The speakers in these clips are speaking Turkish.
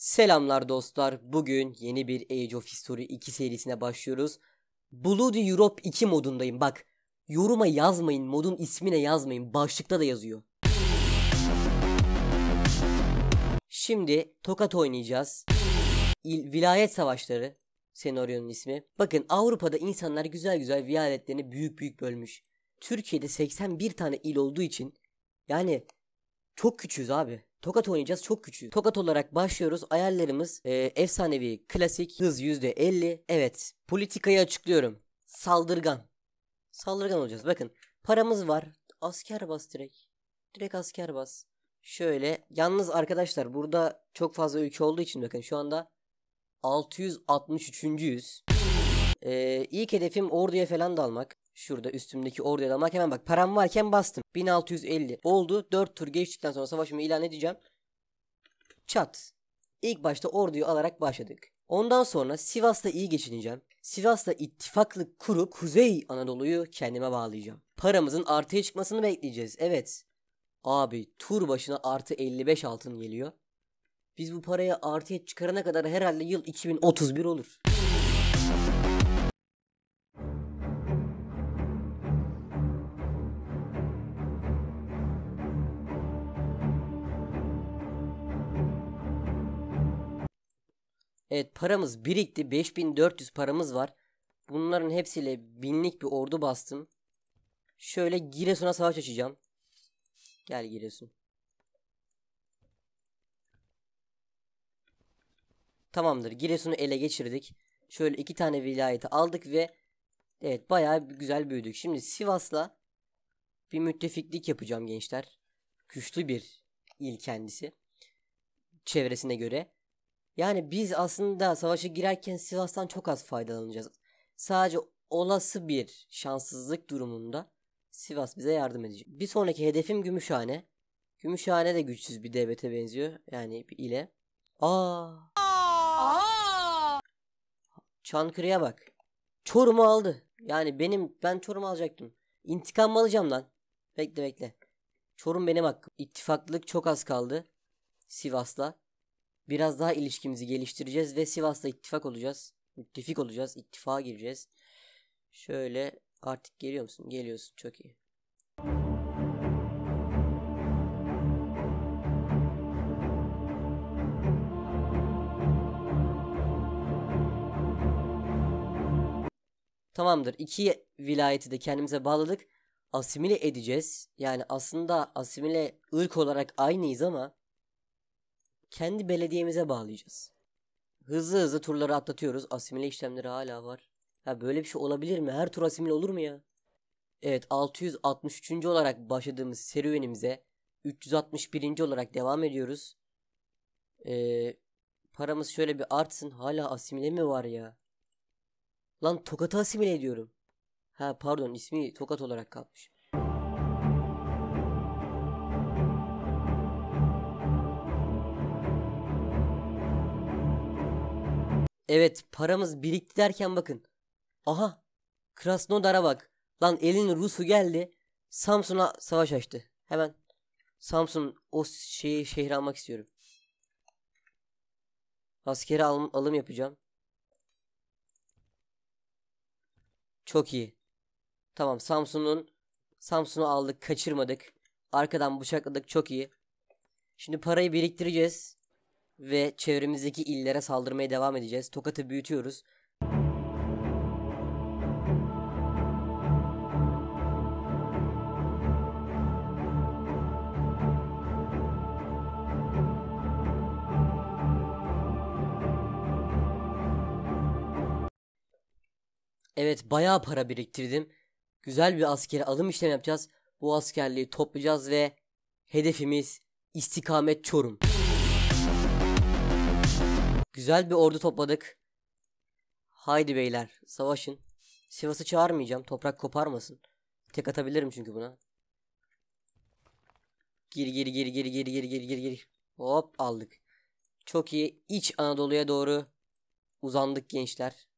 Selamlar dostlar. Bugün yeni bir Age of History 2 serisine başlıyoruz. Bloody Europe 2 modundayım. Bak, yoruma yazmayın, modun ismine yazmayın. Başlıkta da yazıyor. Şimdi tokat oynayacağız. İl, vilayet savaşları senaryonun ismi. Bakın Avrupa'da insanlar güzel güzel vilayetlerini büyük büyük bölmüş. Türkiye'de 81 tane il olduğu için yani çok küçüğüz abi. Tokat oynayacağız çok küçük. Tokat olarak başlıyoruz. Ayarlarımız e, efsanevi klasik hız %50. Evet politikayı açıklıyorum. Saldırgan. Saldırgan olacağız bakın. Paramız var. Asker bas direkt. Direkt asker bas. Şöyle yalnız arkadaşlar burada çok fazla ülke olduğu için bakın şu anda 663.yüz. Ee, ilk hedefim orduya falan dalmak. Şurada üstümdeki orduya damlak hemen bak. Param varken bastım. 1650 oldu. 4 tur geçtikten sonra savaşımı ilan edeceğim. Çat. İlk başta orduyu alarak başladık. Ondan sonra Sivas'ta iyi geçineceğim. Sivas'ta ittifaklık kurup Kuzey Anadolu'yu kendime bağlayacağım. Paramızın artıya çıkmasını bekleyeceğiz. Evet. Abi tur başına artı 55 altın geliyor. Biz bu paraya artıya çıkarana kadar herhalde yıl 2031 olur. Evet paramız birikti. 5400 paramız var. Bunların hepsiyle binlik bir ordu bastım. Şöyle Giresun'a savaş açacağım. Gel Giresun. Tamamdır. Giresun'u ele geçirdik. Şöyle iki tane vilayeti aldık ve evet bayağı güzel büyüdük. Şimdi Sivas'la bir müttefiklik yapacağım gençler. Güçlü bir il kendisi. Çevresine göre. Yani biz aslında savaşa girerken Sivas'tan çok az faydalanacağız. Sadece olası bir şanssızlık durumunda Sivas bize yardım edecek. Bir sonraki hedefim Gümüşhane. Gümüşhane de güçsüz bir devlete benziyor. Yani ile. Aa. Aa. Çankırı'ya bak. Çorum'u aldı. Yani benim ben Çorum'u alacaktım. İntikam alacağım lan. Bekle bekle. Çorum benim hakkım. İttifaklık çok az kaldı. Sivas'la biraz daha ilişkimizi geliştireceğiz ve Sivas'ta ittifak olacağız. Müttefik olacağız. İttifaka gireceğiz. Şöyle artık geliyor musun? Geliyorsun. Çok iyi. Tamamdır. İki vilayeti de kendimize bağladık. Asimile edeceğiz. Yani aslında asimile ırk olarak aynıyız ama kendi belediyemize bağlayacağız. Hızlı hızlı turları atlatıyoruz. Asimile işlemleri hala var. Ha böyle bir şey olabilir mi? Her tur asimile olur mu ya? Evet 663. olarak başladığımız serüvenimize 361. olarak devam ediyoruz. Ee, paramız şöyle bir artsın. Hala asimile mi var ya? Lan Tokat'ı asimile ediyorum. Ha pardon ismi Tokat olarak kalmış. Evet paramız birikti derken bakın. Aha Krasnodar'a bak. Lan elin Rus'u geldi. Samsun'a savaş açtı. Hemen Samsun o şeyi şehri almak istiyorum. Askeri alım, alım yapacağım. Çok iyi. Tamam Samsun'un Samsun'u aldık kaçırmadık. Arkadan bıçakladık çok iyi. Şimdi parayı biriktireceğiz ve çevremizdeki illere saldırmaya devam edeceğiz. Tokat'ı büyütüyoruz. Evet bayağı para biriktirdim. Güzel bir askeri alım işlemi yapacağız. Bu askerliği toplayacağız ve hedefimiz istikamet Çorum. Güzel bir ordu topladık. Haydi beyler savaşın. Sivas'ı çağırmayacağım. Toprak koparmasın. Tek atabilirim çünkü buna. Gir gir gir gir gir gir gir gir gir. Hop aldık. Çok iyi. İç Anadolu'ya doğru uzandık gençler.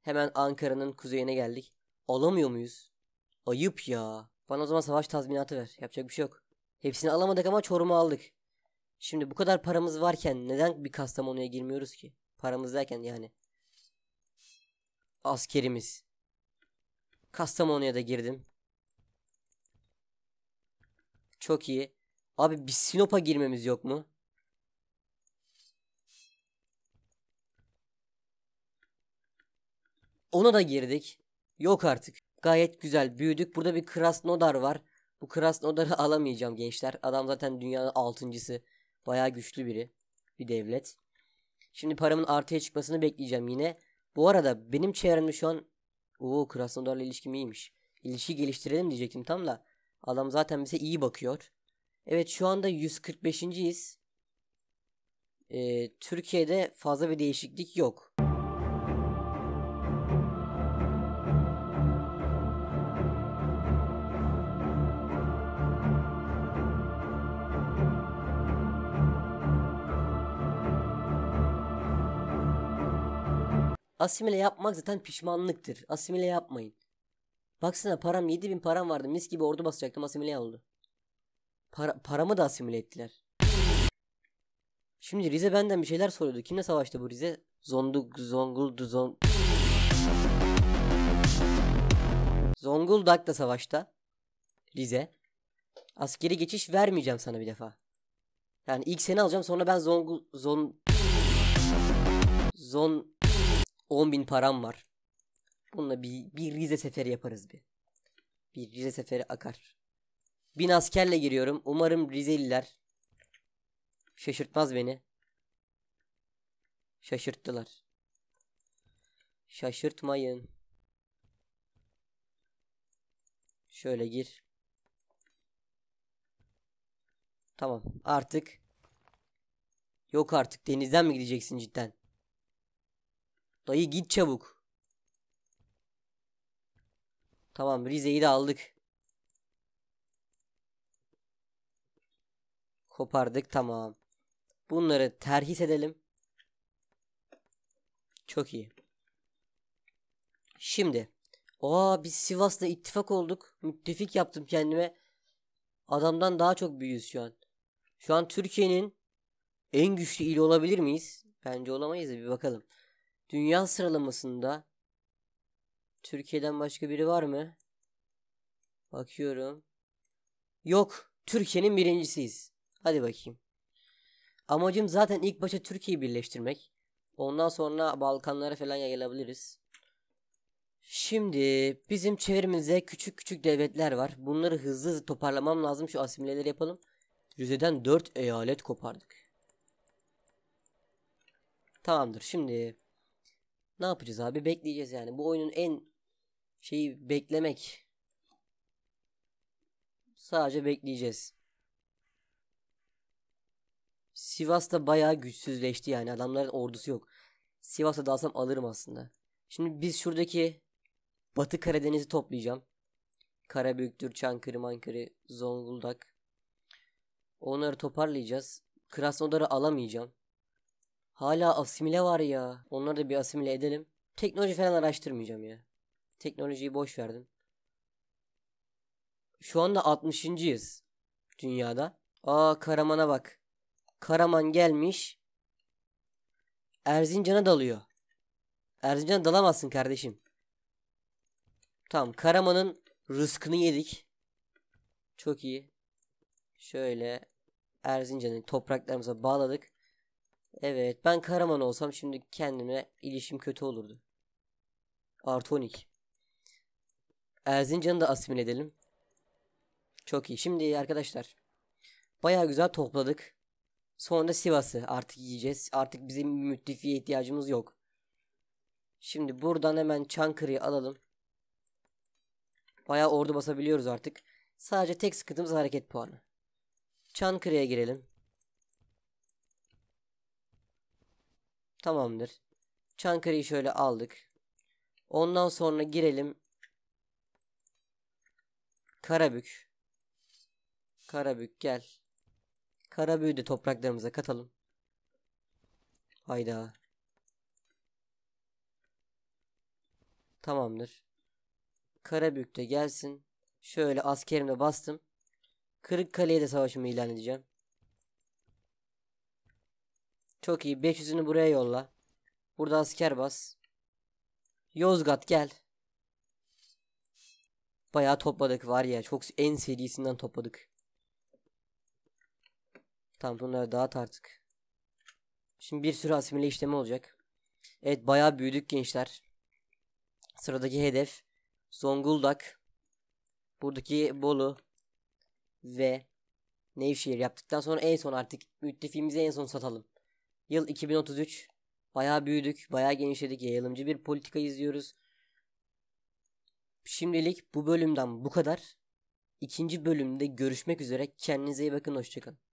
Hemen Ankara'nın kuzeyine geldik. Alamıyor muyuz? Ayıp ya. Bana o zaman savaş tazminatı ver. Yapacak bir şey yok. Hepsini alamadık ama Çorum'u aldık. Şimdi bu kadar paramız varken neden bir Kastamonu'ya girmiyoruz ki? Paramız derken yani. Askerimiz. Kastamonu'ya da girdim. Çok iyi. Abi bir Sinop'a girmemiz yok mu? Ona da girdik. Yok artık. Gayet güzel büyüdük. Burada bir Krasnodar var. Bu Krasnodar'ı alamayacağım gençler. Adam zaten dünyanın altıncısı. Bayağı güçlü biri. Bir devlet. Şimdi paramın artıya çıkmasını bekleyeceğim yine. Bu arada benim çevremde şu an Oo Krasnodar'la ilişkim iyiymiş. İlişki geliştirelim diyecektim tam da. Adam zaten bize iyi bakıyor. Evet şu anda 145.yiz. Ee, Türkiye'de fazla bir değişiklik yok. Asimile yapmak zaten pişmanlıktır. Asimile yapmayın. Baksana param 7000 param vardı. Mis gibi ordu basacaktım asimile oldu. Para, paramı da asimile ettiler. Şimdi Rize benden bir şeyler soruyordu. Kimle savaştı bu Rize? Zonduk, Zonguldu, Zon... Zonguldak'ta savaşta. Rize. Askeri geçiş vermeyeceğim sana bir defa. Yani ilk seni alacağım sonra ben Zongul... Zon... Zon... 10 bin param var. Bununla bir, bir Rize seferi yaparız bir. Bir Rize seferi akar. Bin askerle giriyorum. Umarım Rizeliler şaşırtmaz beni. Şaşırttılar. Şaşırtmayın. Şöyle gir. Tamam artık. Yok artık denizden mi gideceksin cidden? Dayı git çabuk. Tamam Rize'yi de aldık. Kopardık tamam. Bunları terhis edelim. Çok iyi. Şimdi. Aa biz Sivas'la ittifak olduk. Müttefik yaptım kendime. Adamdan daha çok büyüyüz şu an. Şu an Türkiye'nin en güçlü ili olabilir miyiz? Bence olamayız da bir bakalım. Dünya sıralamasında Türkiye'den başka biri var mı? Bakıyorum. Yok. Türkiye'nin birincisiyiz. Hadi bakayım. Amacım zaten ilk başta Türkiye'yi birleştirmek. Ondan sonra Balkanlara falan yayılabiliriz. Şimdi bizim çevremizde küçük küçük devletler var. Bunları hızlı hızlı toparlamam lazım. Şu asimileleri yapalım. Rize'den 4 eyalet kopardık. Tamamdır. Şimdi ne yapacağız abi? Bekleyeceğiz yani. Bu oyunun en şeyi beklemek. Sadece bekleyeceğiz. Sivas'ta bayağı güçsüzleşti yani. Adamların ordusu yok. Sivas'a dalsam alırım aslında. Şimdi biz şuradaki Batı Karadeniz'i toplayacağım. Karabüktür, Çankırı, Mankırı, Zonguldak. Onları toparlayacağız. Krasnodar'ı alamayacağım. Hala asimile var ya. Onları da bir asimile edelim. Teknoloji falan araştırmayacağım ya. Teknolojiyi boş verdim. Şu anda 60.yız dünyada. Aa Karaman'a bak. Karaman gelmiş. Erzincan'a dalıyor. Erzincan'a dalamazsın kardeşim. Tamam Karaman'ın rızkını yedik. Çok iyi. Şöyle Erzincan'ı topraklarımıza bağladık. Evet ben Karaman olsam şimdi kendime ilişim kötü olurdu. Artı Erzincan'ı da asimile edelim. Çok iyi. Şimdi arkadaşlar baya güzel topladık. Sonra Sivas'ı artık yiyeceğiz. Artık bizim müttefiye ihtiyacımız yok. Şimdi buradan hemen Çankırı'yı alalım. Baya ordu basabiliyoruz artık. Sadece tek sıkıntımız hareket puanı. Çankırı'ya girelim. Tamamdır. Çankırı'yı şöyle aldık. Ondan sonra girelim. Karabük. Karabük gel. Karabük'ü de topraklarımıza katalım. Hayda. Tamamdır. Karabük de gelsin. Şöyle askerimle bastım. Kırıkkale'ye de savaşımı ilan edeceğim. Çok iyi. 500'ünü buraya yolla. Burada asker bas. Yozgat gel. Bayağı topladık var ya. Çok en serisinden topladık. Tamam bunları dağıt artık. Şimdi bir sürü asimile işlemi olacak. Evet bayağı büyüdük gençler. Sıradaki hedef Zonguldak. Buradaki Bolu ve Nevşehir yaptıktan sonra en son artık müttefiğimizi en son satalım. Yıl 2033. Bayağı büyüdük, bayağı genişledik. Yayılımcı bir politika izliyoruz. Şimdilik bu bölümden bu kadar. İkinci bölümde görüşmek üzere. Kendinize iyi bakın. Hoşçakalın.